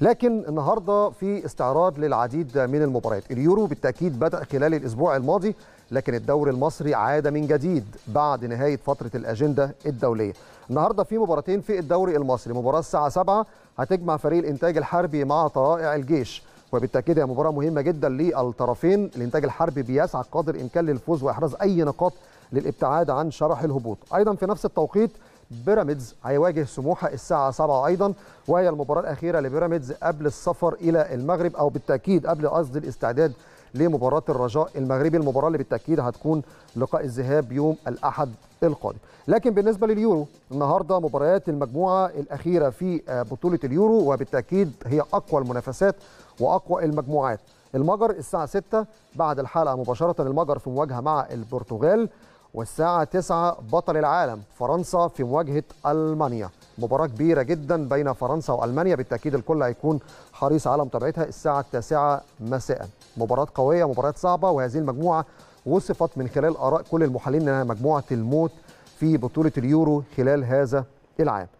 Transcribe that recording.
لكن النهارده في استعراض للعديد من المباريات اليورو بالتاكيد بدا خلال الاسبوع الماضي لكن الدوري المصري عاد من جديد بعد نهايه فتره الاجنده الدوليه النهارده في مباراتين في الدوري المصري مباراه الساعه 7 هتجمع فريق الانتاج الحربي مع طرائع الجيش وبالتاكيد هي مباراه مهمه جدا للطرفين الانتاج الحربي بيسعى قدر الامكان للفوز واحراز اي نقاط للابتعاد عن شرح الهبوط ايضا في نفس التوقيت بيراميدز هيواجه سموحه الساعه 7 ايضا وهي المباراه الاخيره لبيراميدز قبل السفر الى المغرب او بالتاكيد قبل قصد الاستعداد لمباراه الرجاء المغربي المباراه اللي بالتاكيد هتكون لقاء الذهاب يوم الاحد القادم لكن بالنسبه لليورو النهارده مباريات المجموعه الاخيره في آه، بطوله اليورو وبالتاكيد هي اقوى المنافسات واقوى المجموعات المجر الساعه 6 بعد الحلقه مباشره المجر في مواجهه مع البرتغال والساعة 9 بطل العالم فرنسا في مواجهة ألمانيا مباراة كبيرة جدا بين فرنسا وألمانيا بالتأكيد الكل هيكون حريص على متابعتها الساعة 9 مساء مباراة قوية مباراة صعبة وهذه المجموعة وصفت من خلال آراء كل المحللين أنها مجموعة الموت في بطولة اليورو خلال هذا العام